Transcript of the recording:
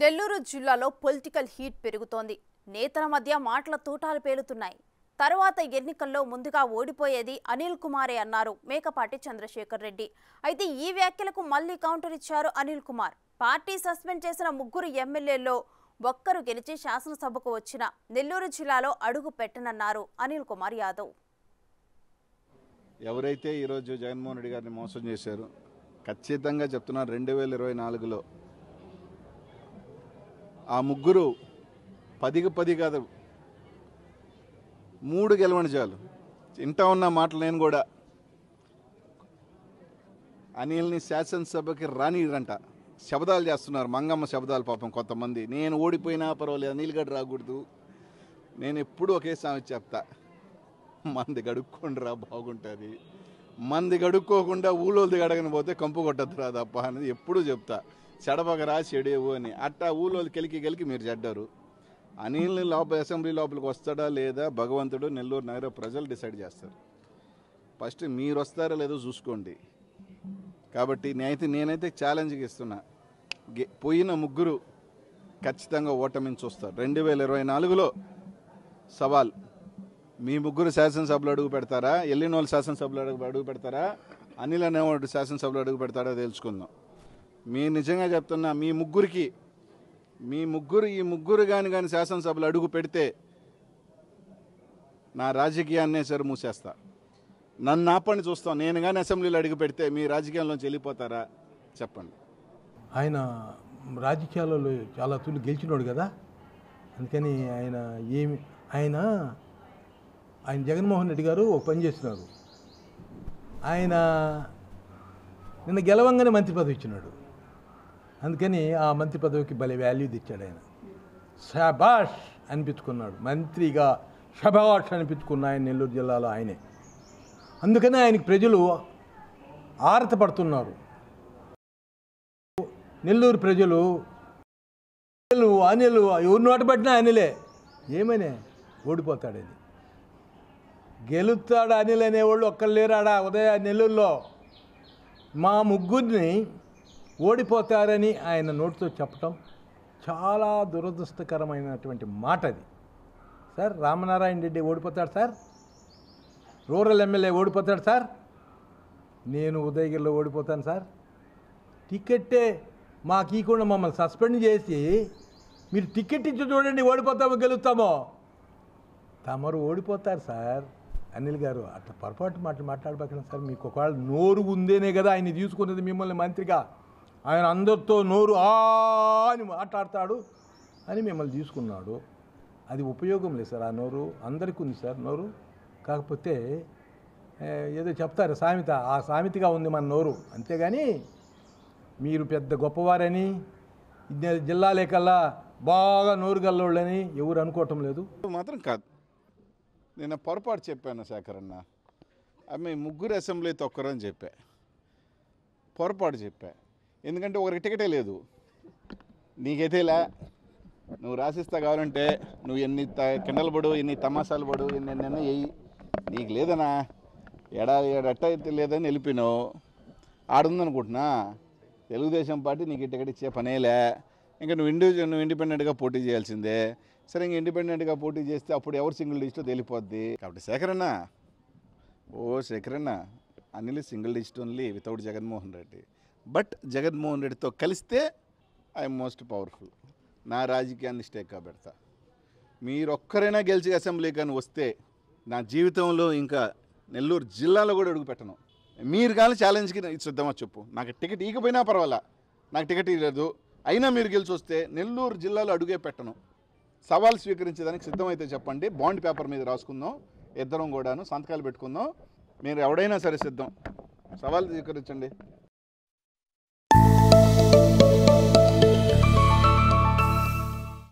నెల్లూరు జిల్లాలో political heat పెరుగుతోంది నేతల మధ్య మాటల తూటాలు పేలుతున్నాయి తర్వాత ఎన్నికల్లో ముందుగా ఓడిపోయేది అనిల్ కుమారే అన్నారు మేకపాటి చంద్రశేఖర్ రెడ్డి అయితే ఈ వ్యాఖ్యలకు మళ్లీ కౌంటర్ ఇచ్చారు అనిల్ కుమార్ పార్టీ సస్పెండ్ చేసిన ముగ్గురు ఎమ్మెల్యేల్లో ఒక్కరు గెలిచి శాసనసభకు వచ్చిన నెల్లూరు జిల్లాలో అడుగు పెట్టనన్నారు అనిల్ కుమార్ యాదవ్ ఎవరైతే ఈరోజు జగన్మోహన్ రెడ్డి గారిని మోసం చేశారు ఖచ్చితంగా చెప్తున్నారు రెండు వేల ఇరవై నాలుగులో ఆ ముగ్గురు పదికి పది కాదు మూడు గెలవని చాలు ఇంట ఉన్న మాటలు నేను కూడా అనిల్ని శాసనసభకి రానిరంట శబదాలు చేస్తున్నారు మంగమ్మ శబదాలు పాపం కొంతమంది నేను ఓడిపోయినా పర్వాలేదు అనిల్ గడ్డ రాకూడదు నేను ఎప్పుడు ఒకే సామె చెప్తా మంది రా బాగుంటుంది మంది గడుక్కోకుండా ఊళ్ళోది గడగని పోతే కంపు కొట్టద్దురా తప్ప అనేది ఎప్పుడూ చెప్తా రాసి ఎడేవు అని అట్టా ఊళ్ళోళ్ళు గెలికి గెలికి మీరు చెడ్డారు అనిల్ లోపల అసెంబ్లీ లోపలికి వస్తాడా లేదా భగవంతుడు నెల్లూరు నగర ప్రజలు డిసైడ్ చేస్తారు ఫస్ట్ మీరు వస్తారా లేదో చూసుకోండి కాబట్టి నేనైతే నేనైతే ఛాలెంజ్కి ఇస్తున్నా పోయిన ముగ్గురు ఖచ్చితంగా ఓటమిని చూస్తారు రెండు వేల ఇరవై నాలుగులో సవాల్ మీ ముగ్గురు శాసనసభలో అడుగు పెడతారా ఎల్లినోళ్ళు శాసనసభలో అడుగు అడుగు పెడతారా అనిల్ అనేవాడు శాసనసభలో అడుగు పెడతారా తెలుసుకుందాం మీ నిజంగా చెప్తున్నా మీ ముగ్గురికి మీ ముగ్గురు ఈ ముగ్గురు కానీ కానీ శాసనసభలు అడుగు పెడితే నా రాజకీయాన్నే సరే మూసేస్తా నన్ను ఆపండి చూస్తాం నేను కానీ అసెంబ్లీలో అడుగు పెడితే మీ రాజకీయాల్లోంచి వెళ్ళిపోతారా చెప్పండి ఆయన రాజకీయాలలో చాలా తూలు గెలిచినాడు కదా అందుకని ఆయన ఏమి ఆయన ఆయన జగన్మోహన్ రెడ్డి గారు ఒక పని చేస్తున్నారు ఆయన నిన్న గెలవంగానే మంత్రి పదవి ఇచ్చినాడు అందుకని ఆ మంత్రి పదవికి భలే వాల్యూ తెచ్చాడు ఆయన శబాష్ అనిపించుకున్నాడు మంత్రిగా షబాష్ అనిపించుకున్న ఆయన నెల్లూరు జిల్లాలో ఆయనే అందుకనే ఆయనకి ప్రజలు ఆరతపడుతున్నారు నెల్లూరు ప్రజలు అనిలు అనిలు ఎవరు పట్టినా అనిలే ఏమనే ఓడిపోతాడని గెలుస్తాడు అనిల్ అనేవాళ్ళు ఒక్కరు లేరాడా ఉదయ నెల్లూరులో మా ముగ్గురిని ఓడిపోతారని ఆయన నోటితో చెప్పటం చాలా దురదృష్టకరమైనటువంటి మాట అది సార్ రామనారాయణ రెడ్డి ఓడిపోతాడు సార్ రూరల్ ఎమ్మెల్యే ఓడిపోతాడు సార్ నేను ఉదయగిరిలో ఓడిపోతాను సార్ టికెట్టే మాకు ఇవ్వకుండా మమ్మల్ని సస్పెండ్ చేసి మీరు టికెట్ ఇచ్చి చూడండి ఓడిపోతామో గెలుస్తామో తమరు ఓడిపోతారు సార్ అనిల్ గారు అట్లా పొరపాటు మాటలు మాట్లాడబోకండి సార్ మీకు ఒకవేళ నోరు ఉందేనే కదా ఆయన తీసుకున్నది మిమ్మల్ని మంత్రిగా ఆయన అందరితో నోరు అని మాట్లాడతాడు అని మిమ్మల్ని తీసుకున్నాడు అది ఉపయోగం లేదు సార్ ఆ నోరు అందరికీ ఉంది సార్ నోరు కాకపోతే ఏదో చెప్తారు సామెత ఆ సామెతగా ఉంది మన నోరు అంతేగాని మీరు పెద్ద గొప్పవారని జిల్లాలే కల్లా బాగా నోరు గల్లోళ్ళని ఎవరు అనుకోవటం లేదు మాత్రం కాదు నేను పొరపాటు చెప్పాను శేఖరన్న ఆమె ముగ్గురు అసెంబ్లీ తొక్కరని చెప్పా పొరపాటు చెప్పా ఎందుకంటే ఒకరికి టికెటే లేదు నీకైతే ఇలా నువ్వు రాసిస్తా కావాలంటే నువ్వు ఎన్ని కిండలు పడు ఎన్ని తమాషాలు పడు ఎన్ని ఎన్నెన్నో వేయి నీకు లేదనా ఏడాది ఏడట్ట అయితే లేదని వెళ్ళిపోయినావు ఆడుందనుకుంటున్నా తెలుగుదేశం పార్టీ నీకు టికెట్ ఇచ్చే పనేలే ఇంకా నువ్వు ఇండివిజువల్ నువ్వు ఇండిపెండెంట్గా పోటీ చేయాల్సిందే సరే ఇంక ఇండిపెండెంట్గా పోటీ చేస్తే అప్పుడు ఎవరు సింగిల్ డిజిట్లో తెలిపోద్ది కాబట్టి శేఖరన్న ఓ శేఖరన్న Anil single digit only without Jaganmohan Reddy but Jaganmohan రెడ్డితో కలిస్తే ఐఎమ్ మోస్ట్ పవర్ఫుల్ నా రాజకీయాన్ని స్టేక్గా పెడతా ఒక్కరైనా గెలిచి అసెంబ్లీ కానీ వస్తే నా జీవితంలో ఇంకా నెల్లూరు జిల్లాలో కూడా అడుగు పెట్టను మీరు కానీ ఛాలెంజ్కి ఇచ్చిద్దామా చెప్పు నాకు టికెట్ ఇకపోయినా పర్వాలా నాకు టికెట్ ఇవ్వలేదు అయినా మీరు గెలిచి వస్తే నెల్లూరు జిల్లాలో అడుగే పెట్టను సవాల్ స్వీకరించేదానికి సిద్ధమైతే చెప్పండి బాండ్ పేపర్ మీద రాసుకుందాం ఇద్దరం కూడాను సంతకాలు పెట్టుకుందాం మీరు ఎవడైనా సరే సిద్ధం సవాల్ స్వీకరించండి